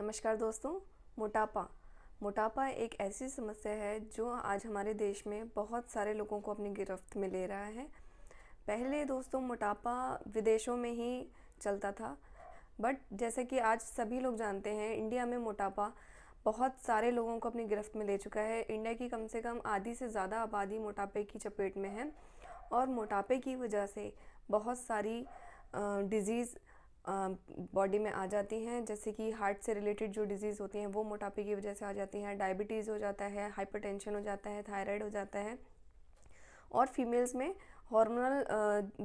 नमस्कार दोस्तों मोटापा मोटापा एक ऐसी समस्या है जो आज हमारे देश में बहुत सारे लोगों को अपनी गिरफ्त में ले रहा है पहले दोस्तों मोटापा विदेशों में ही चलता था बट जैसे कि आज सभी लोग जानते हैं इंडिया में मोटापा बहुत सारे लोगों को अपनी गिरफ्त में ले चुका है इंडिया की कम से कम आधी से ज़्यादा आबादी मोटापे की चपेट में है और मोटापे की वजह से बहुत सारी डिज़ीज़ बॉडी में आ जाती हैं जैसे कि हार्ट से रिलेटेड जो डिजीज़ होती हैं वो मोटापे की वजह से आ जाती हैं डायबिटीज़ हो जाता है हाइपरटेंशन हो जाता है थायराइड हो जाता है और फीमेल्स में हार्मोनल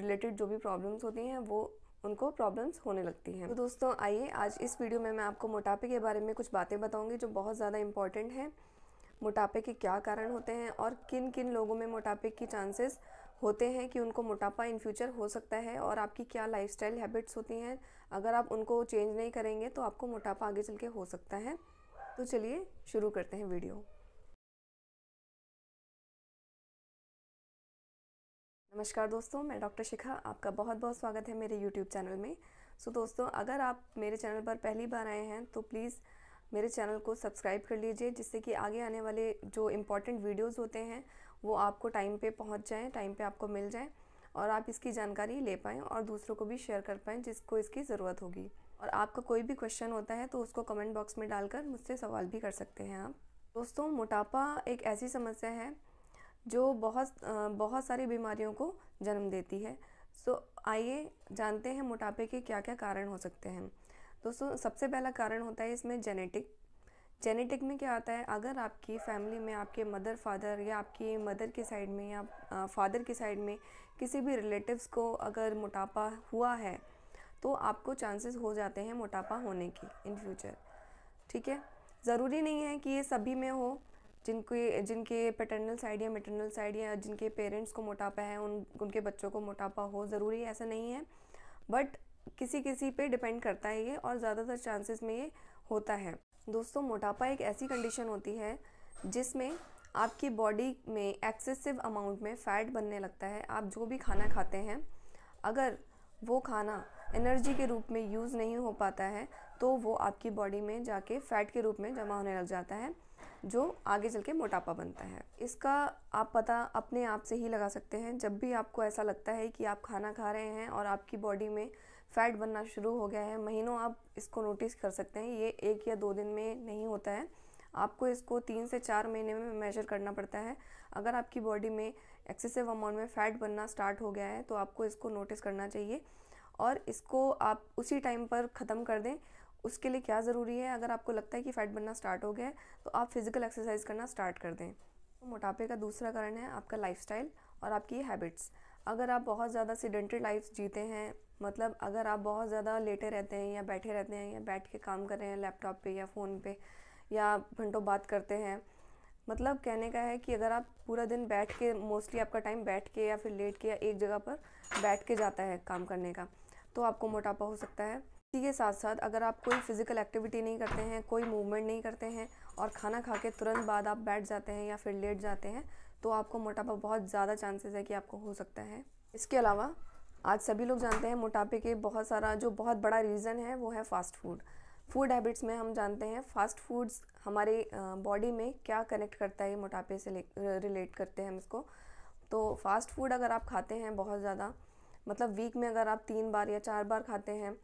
रिलेटेड जो भी प्रॉब्लम्स होती हैं वो उनको प्रॉब्लम्स होने लगती हैं तो दोस्तों आइए आज इस वीडियो में मैं आपको मोटापे के बारे में कुछ बातें बताऊँगी जो बहुत ज़्यादा इंपॉर्टेंट हैं मोटापे के क्या कारण होते हैं और किन किन लोगों में मोटापे की चांसेस होते हैं कि उनको मोटापा इन फ्यूचर हो सकता है और आपकी क्या स्टाइल हैबिट्स होती हैं अगर आप उनको चेंज नहीं करेंगे तो आपको मोटापा आगे चल के हो सकता है तो चलिए शुरू करते हैं वीडियो नमस्कार दोस्तों मैं डॉक्टर शिखा आपका बहुत बहुत स्वागत है मेरे यूट्यूब चैनल में सो दोस्तों अगर आप मेरे चैनल पर पहली बार आए हैं तो प्लीज़ मेरे चैनल को सब्सक्राइब कर लीजिए जिससे कि आगे आने वाले जो इम्पोर्टेंट वीडियोस होते हैं वो आपको टाइम पे पहुंच जाए टाइम पे आपको मिल जाए और आप इसकी जानकारी ले पाएँ और दूसरों को भी शेयर कर पाएँ जिसको इसकी ज़रूरत होगी और आपका कोई भी क्वेश्चन होता है तो उसको कमेंट बॉक्स में डालकर मुझसे सवाल भी कर सकते हैं आप दोस्तों मोटापा एक ऐसी समस्या है जो बहुत बहुत सारी बीमारियों को जन्म देती है सो आइए जानते हैं मोटापे के क्या क्या कारण हो सकते हैं दोस्तों सबसे पहला कारण होता है इसमें जेनेटिक जेनेटिक में क्या आता है अगर आपकी फैमिली में आपके मदर फादर या आपकी मदर के साइड में या फादर के साइड में किसी भी रिलेटिव्स को अगर मोटापा हुआ है तो आपको चांसेस हो जाते हैं मोटापा होने की इन फ्यूचर ठीक है ज़रूरी नहीं है कि ये सभी में हो जिनके जिनके पेटर्नल साइड या मेटर्नल साइड या जिनके पेरेंट्स को मोटापा है उन उनके बच्चों को मोटापा हो ज़रूरी ऐसा नहीं है बट किसी किसी पे डिपेंड करता है ये और ज़्यादातर चांसेस में ये होता है दोस्तों मोटापा एक ऐसी कंडीशन होती है जिसमें आपकी बॉडी में एक्सेसिव अमाउंट में फ़ैट बनने लगता है आप जो भी खाना खाते हैं अगर वो खाना एनर्जी के रूप में यूज़ नहीं हो पाता है तो वो आपकी बॉडी में जाके फ़ैट के रूप में जमा होने लग जाता है जो आगे चल के मोटापा बनता है इसका आप पता अपने आप से ही लगा सकते हैं जब भी आपको ऐसा लगता है कि आप खाना खा रहे हैं और आपकी बॉडी में फैट बनना शुरू हो गया है महीनों आप इसको नोटिस कर सकते हैं ये एक या दो दिन में नहीं होता है आपको इसको तीन से चार महीने में मेजर करना पड़ता है अगर आपकी बॉडी में एक्सेसिव अमाउंट में फ़ैट बनना स्टार्ट हो गया है तो आपको इसको नोटिस करना चाहिए और इसको आप उसी टाइम पर ख़त्म कर दें उसके लिए क्या ज़रूरी है अगर आपको लगता है कि फ़ैट बनना स्टार्ट हो गया है तो आप फिज़िकल एक्सरसाइज करना स्टार्ट कर दें तो मोटापे का दूसरा कारण है आपका लाइफ और आपकी हैबिट्स अगर आप बहुत ज़्यादा सीडेंट्री लाइफ जीते हैं मतलब अगर आप बहुत ज़्यादा लेटे रहते हैं या बैठे रहते हैं या बैठ के काम कर रहे हैं लैपटॉप पे या फ़ोन पे या घंटों बात करते हैं मतलब कहने का है कि अगर आप पूरा दिन बैठ के मोस्टली आपका टाइम बैठ के या फिर लेट के या एक जगह पर बैठ के जाता है काम करने का तो आपको मोटापा हो सकता है इसी के साथ साथ अगर आप कोई फिज़िकल एक्टिविटी नहीं करते हैं कोई मूवमेंट नहीं करते हैं और खाना खा के तुरंत बाद आप बैठ जाते हैं या फिर लेट जाते हैं तो आपको मोटापा बहुत ज़्यादा चांसेस है कि आपको हो सकता है इसके अलावा आज सभी लोग जानते हैं मोटापे के बहुत सारा जो बहुत बड़ा रीज़न है वो है फास्ट फूड फूड हैबिट्स में हम जानते हैं फास्ट फूड्स हमारे बॉडी में क्या कनेक्ट करता है ये मोटापे से रिलेट करते हैं हम इसको तो फास्ट फूड अगर आप खाते हैं बहुत ज़्यादा मतलब वीक में अगर आप तीन बार या चार बार खाते हैं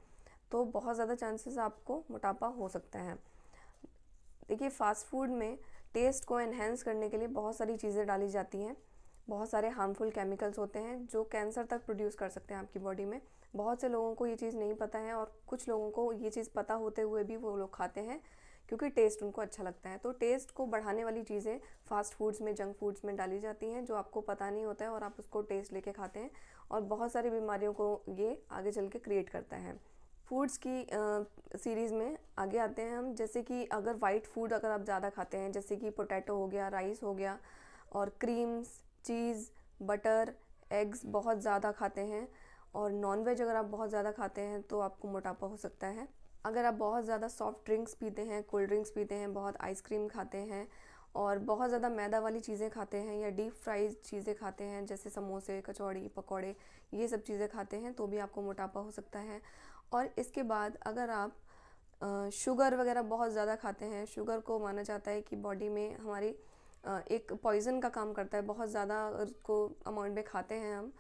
तो बहुत ज़्यादा चांसेस आपको मोटापा हो सकता है देखिए फास्ट फूड में टेस्ट को इन्हेंस करने के लिए बहुत सारी चीज़ें डाली जाती हैं बहुत सारे हार्मफुल केमिकल्स होते हैं जो कैंसर तक प्रोड्यूस कर सकते हैं आपकी बॉडी में बहुत से लोगों को ये चीज़ नहीं पता है और कुछ लोगों को ये चीज़ पता होते हुए भी वो लोग खाते हैं क्योंकि टेस्ट उनको अच्छा लगता है तो टेस्ट को बढ़ाने वाली चीज़ें फास्ट फूड्स में जंक फूड्स में डाली जाती हैं जो आपको पता नहीं होता है और आप उसको टेस्ट लेके खाते हैं और बहुत सारी बीमारियों को ये आगे चल के क्रिएट करता है फूड्स की सीरीज़ में आगे आते हैं हम जैसे कि अगर वाइट फूड अगर आप ज़्यादा खाते हैं जैसे कि पोटैटो हो गया राइस हो गया और क्रीम्स चीज़ बटर एग्स बहुत ज़्यादा खाते हैं और नॉनवेज अगर आप बहुत ज़्यादा खाते हैं तो आपको मोटापा हो सकता है अगर आप बहुत ज़्यादा सॉफ्ट ड्रिंक्स पीते हैं कोल्ड ड्रिंक्स पीते हैं बहुत आइसक्रीम खाते हैं और बहुत ज़्यादा मैदा वाली चीज़ें खाते हैं या डीप फ्राइज चीज़ें खाते हैं जैसे समोसे कचौड़ी पकौड़े ये सब चीज़ें खाते हैं तो भी आपको मोटापा हो सकता है और इसके बाद अगर आप शुगर वगैरह बहुत ज़्यादा खाते हैं शुगर को माना जाता है कि बॉडी में हमारी एक पॉइज़न का काम करता है बहुत ज़्यादा उसको अमाउंट में खाते हैं हम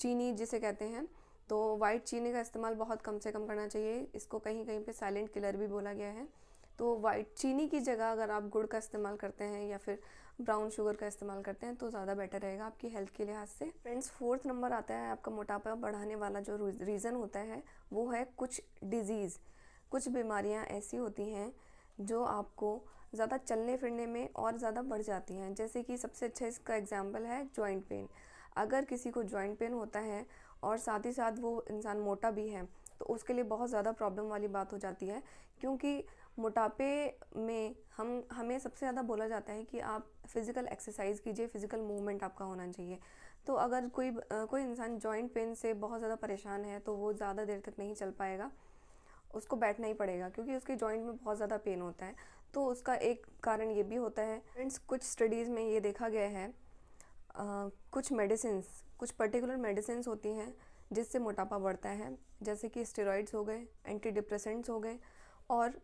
चीनी जिसे कहते हैं तो वाइट चीनी का इस्तेमाल बहुत कम से कम करना चाहिए इसको कहीं कहीं पे साइलेंट किलर भी बोला गया है तो वाइट चीनी की जगह अगर आप गुड़ का इस्तेमाल करते हैं या फिर ब्राउन शुगर का इस्तेमाल करते हैं तो ज़्यादा बेटर रहेगा आपकी हेल्थ के लिहाज से फ्रेंड्स फोर्थ नंबर आता है आपका मोटापा बढ़ाने वाला जो रीज़न होता है वो है कुछ डिज़ीज़ कुछ बीमारियाँ ऐसी होती हैं जो आपको ज़्यादा चलने फिरने में और ज़्यादा बढ़ जाती हैं जैसे कि सबसे अच्छा इसका एग्जाम्पल है जॉइंट पेन अगर किसी को जॉइंट पेन होता है और साथ ही साथ वो इंसान मोटा भी है तो उसके लिए बहुत ज़्यादा प्रॉब्लम वाली बात हो जाती है क्योंकि मोटापे में हम हमें सबसे ज़्यादा बोला जाता है कि आप फ़िज़िकल एक्सरसाइज कीजिए फ़िज़िकल मूवमेंट आपका होना चाहिए तो अगर कोई कोई इंसान जॉइंट पेन से बहुत ज़्यादा परेशान है तो वो ज़्यादा देर तक नहीं चल पाएगा उसको बैठना ही पड़ेगा क्योंकि उसके जॉइंट में बहुत ज़्यादा पेन होता है तो उसका एक कारण ये भी होता है फ्रेंड्स कुछ स्टडीज़ में ये देखा गया है आ, कुछ मेडिसिन कुछ पर्टिकुलर मेडिसिन होती हैं जिससे मोटापा बढ़ता है जैसे कि स्टेरॉइड्स हो गए एंटी डिप्रेसेंट्स हो गए और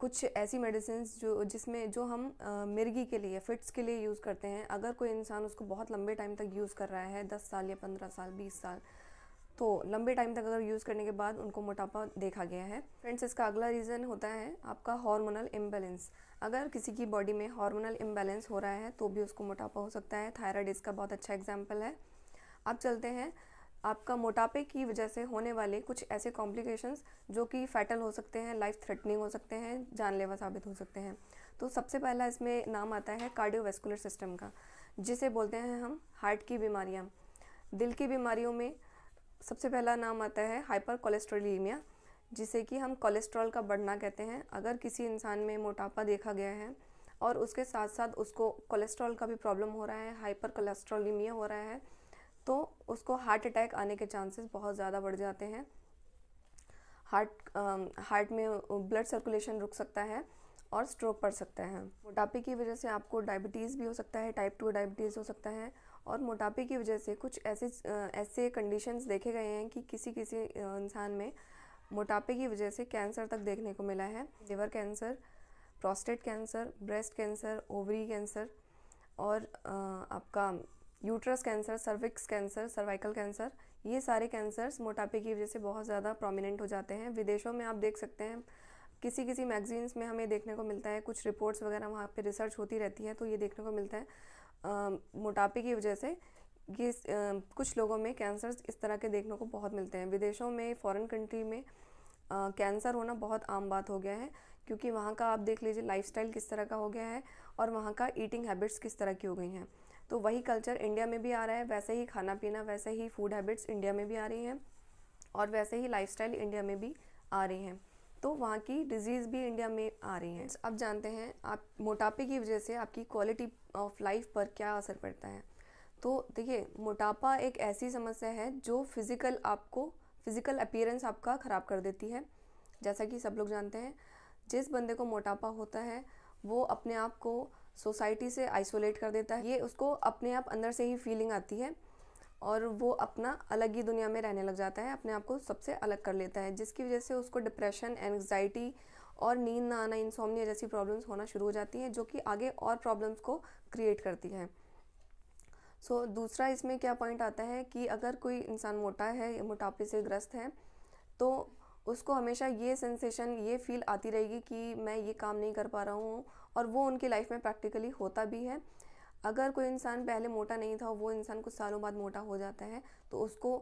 कुछ ऐसी मेडिसिन जो जिसमें जो हम आ, मिर्गी के लिए फिट्स के लिए यूज़ करते हैं अगर कोई इंसान उसको बहुत लंबे टाइम तक यूज़ कर रहा है दस साल या पंद्रह साल बीस साल तो लंबे टाइम तक अगर यूज़ करने के बाद उनको मोटापा देखा गया है फ्रेंड्स इसका अगला रीज़न होता है आपका हार्मोनल इम्बेलेंस अगर किसी की बॉडी में हार्मोनल इम्बेलेंस हो रहा है तो भी उसको मोटापा हो सकता है थायराइड इसका बहुत अच्छा एग्जाम्पल है अब चलते हैं आपका मोटापे की वजह से होने वाले कुछ ऐसे कॉम्प्लिकेशंस जो कि फैटल हो सकते हैं लाइफ थ्रेटनिंग हो सकते हैं जानलेवा साबित हो सकते हैं तो सबसे पहला इसमें नाम आता है कार्डियोवेस्कुलर सिस्टम का जिसे बोलते हैं हम हार्ट की बीमारियाँ दिल की बीमारियों में सबसे पहला नाम आता है हाइपर कोलेस्ट्रोलीमिया जिसे कि हम कोलेस्ट्रॉल का बढ़ना कहते हैं अगर किसी इंसान में मोटापा देखा गया है और उसके साथ साथ उसको कोलेस्ट्रॉल का भी प्रॉब्लम हो रहा है हाइपर कोलेस्ट्रोलीमिया हो रहा है तो उसको हार्ट अटैक आने के चांसेस बहुत ज़्यादा बढ़ जाते हैं हार्ट हार्ट में ब्लड सर्कुलेशन रुक सकता है और स्ट्रोक पड़ सकता है मोटापे की वजह से आपको डायबिटीज़ भी हो सकता है टाइप टू डायबिटीज़ हो सकता है और मोटापे की वजह से कुछ ऐसे ऐसे कंडीशंस देखे गए हैं कि किसी किसी इंसान में मोटापे की वजह से कैंसर तक देखने को मिला है liver cancer prostate cancer breast cancer ovary cancer और आपका uterus cancer cervix cancer cervical cancer ये सारे कैंसर्स मोटापे की वजह से बहुत ज़्यादा प्रोमिनेंट हो जाते हैं विदेशों में आप देख सकते हैं किसी किसी मैगजीन्स में हमें देखने को मिलता है कुछ रिपोर्ट्स वगैरह वहाँ पे रिसर्च होती रहती है तो ये देखने को मिलता है मोटापे की वजह से ये कुछ लोगों में कैंसर इस तरह के देखने को बहुत मिलते हैं विदेशों में फॉरेन कंट्री में कैंसर होना बहुत आम बात हो गया है क्योंकि वहाँ का आप देख लीजिए लाइफस्टाइल किस तरह का हो गया है और वहाँ का ईटिंग हैबिट्स किस तरह की हो गई हैं तो वही कल्चर इंडिया में भी आ रहा है वैसे ही खाना पीना वैसे ही फूड हैबिट्स इंडिया में भी आ रही हैं और वैसे ही लाइफस्टाइल इंडिया में भी आ रही हैं तो वहाँ की डिजीज़ भी इंडिया में आ रही हैं अब जानते हैं आप मोटापे की वजह से आपकी क्वालिटी ऑफ लाइफ पर क्या असर पड़ता है तो देखिए मोटापा एक ऐसी समस्या है जो फिज़िकल आपको फिज़िकल अपीयरेंस आपका ख़राब कर देती है जैसा कि सब लोग जानते हैं जिस बंदे को मोटापा होता है वो अपने आप को सोसाइटी से आइसोलेट कर देता है ये उसको अपने आप अंदर से ही फीलिंग आती है और वो अपना अलग ही दुनिया में रहने लग जाता है अपने आप को सबसे अलग कर लेता है जिसकी वजह से उसको डिप्रेशन एंगजाइटी और नींद ना आना इंसोमनिया जैसी प्रॉब्लम्स होना शुरू हो जाती हैं जो कि आगे और प्रॉब्लम्स को क्रिएट करती हैं सो so, दूसरा इसमें क्या पॉइंट आता है कि अगर कोई इंसान मोटा है मोटापे से ग्रस्त है तो उसको हमेशा ये सेंसेशन ये फील आती रहेगी कि मैं ये काम नहीं कर पा रहा हूँ और वो उनकी लाइफ में प्रैक्टिकली होता भी है अगर कोई इंसान पहले मोटा नहीं था वो इंसान कुछ सालों बाद मोटा हो जाता है तो उसको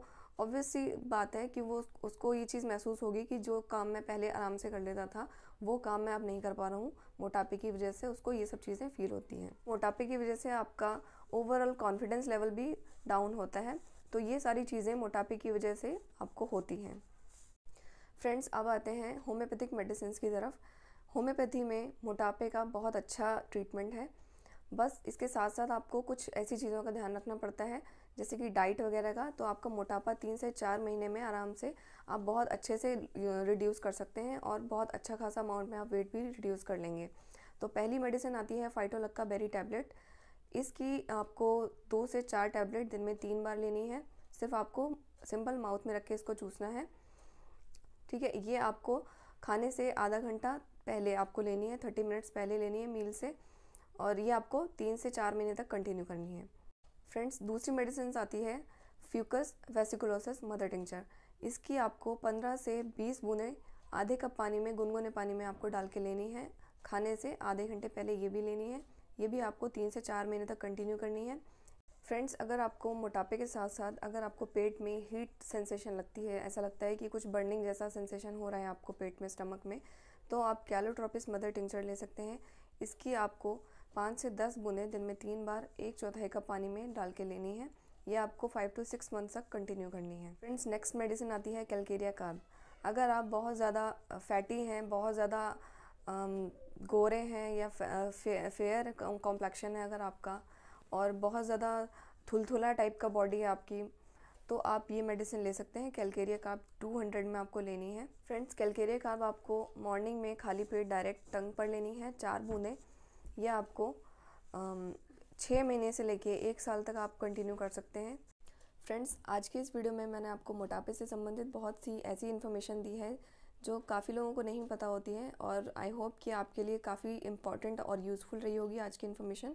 ऑब्वियसली बात है कि वो उसको ये चीज़ महसूस होगी कि जो काम मैं पहले आराम से कर लेता था वो काम मैं अब नहीं कर पा रहा हूँ मोटापे की वजह से उसको ये सब चीज़ें फील होती हैं मोटापे की वजह से आपका ओवरऑल कॉन्फिडेंस लेवल भी डाउन होता है तो ये सारी चीज़ें मोटापे की वजह से आपको होती हैं फ्रेंड्स अब आते हैं होम्योपैथिक मेडिसिन की तरफ होम्योपैथी में मोटापे का बहुत अच्छा ट्रीटमेंट है बस इसके साथ साथ आपको कुछ ऐसी चीज़ों का ध्यान रखना पड़ता है जैसे कि डाइट वगैरह का तो आपका मोटापा तीन से चार महीने में आराम से आप बहुत अच्छे से रिड्यूस कर सकते हैं और बहुत अच्छा खासा अमाउंट में आप वेट भी रिड्यूस कर लेंगे तो पहली मेडिसिन आती है फाइटोलक्का बेरी टैबलेट इसकी आपको दो से चार टैबलेट दिन में तीन बार लेनी है सिर्फ आपको सिंपल माउथ में रख के इसको चूसना है ठीक है ये आपको खाने से आधा घंटा पहले आपको लेनी है थर्टी मिनट्स पहले लेनी है मील से और ये आपको तीन से चार महीने तक कंटिन्यू करनी है फ्रेंड्स दूसरी मेडिसिन आती है फ्यूकस वेसिकुलोसिस मदर टिंचर इसकी आपको पंद्रह से बीस बूंदे आधे कप पानी में गुनगुने पानी में आपको डाल के लेनी है खाने से आधे घंटे पहले ये भी लेनी है ये भी आपको तीन से चार महीने तक कंटिन्यू करनी है फ्रेंड्स अगर आपको मोटापे के साथ साथ अगर आपको पेट में हीट सेंसेशन लगती है ऐसा लगता है कि कुछ बर्निंग जैसा सेंसेशन हो रहा है आपको पेट में स्टमक में तो आप कैलोट्रोपिस मदर टिंचर ले सकते हैं इसकी आपको पाँच से दस बूंदें दिन में तीन बार एक चौथाई कप पानी में डाल के लेनी है यह आपको फाइव टू सिक्स मंथ तक कंटिन्यू करनी है फ्रेंड्स नेक्स्ट मेडिसिन आती है कैलकेरिया कार्ब अगर आप बहुत ज़्यादा फैटी हैं बहुत ज़्यादा गोरे हैं या फेयर कॉम्प्लेक्शन है अगर आपका और बहुत ज़्यादा थुलथुला टाइप का बॉडी है आपकी तो आप ये मेडिसिन ले सकते हैं कैलकेरिया कार्ब 200 में आपको लेनी है फ्रेंड्स कैलकेरिया कार्ब आपको मॉर्निंग में खाली पेट डायरेक्ट टंग पर लेनी है चार बूंदें यह आपको छः महीने से लेके एक साल तक आप कंटिन्यू कर सकते हैं फ्रेंड्स आज की इस वीडियो में मैंने आपको मोटापे से संबंधित बहुत सी ऐसी इन्फॉर्मेशन दी है जो काफ़ी लोगों को नहीं पता होती है और आई होप कि आपके लिए काफ़ी इंपॉर्टेंट और यूज़फुल रही होगी आज की इन्फॉर्मेशन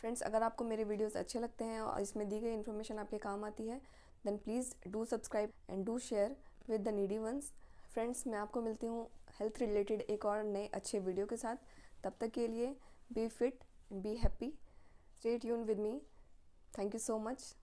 फ्रेंड्स अगर आपको मेरे वीडियोस अच्छे लगते हैं और इसमें दी गई इन्फॉर्मेशन आपके काम आती है then please do subscribe and do share with the needy ones friends मैं आपको मिलती हूँ हेल्थ रिलेटेड एक और नए अच्छे वीडियो के साथ तब तक के लिए be fit and be happy stay tuned with me thank you so much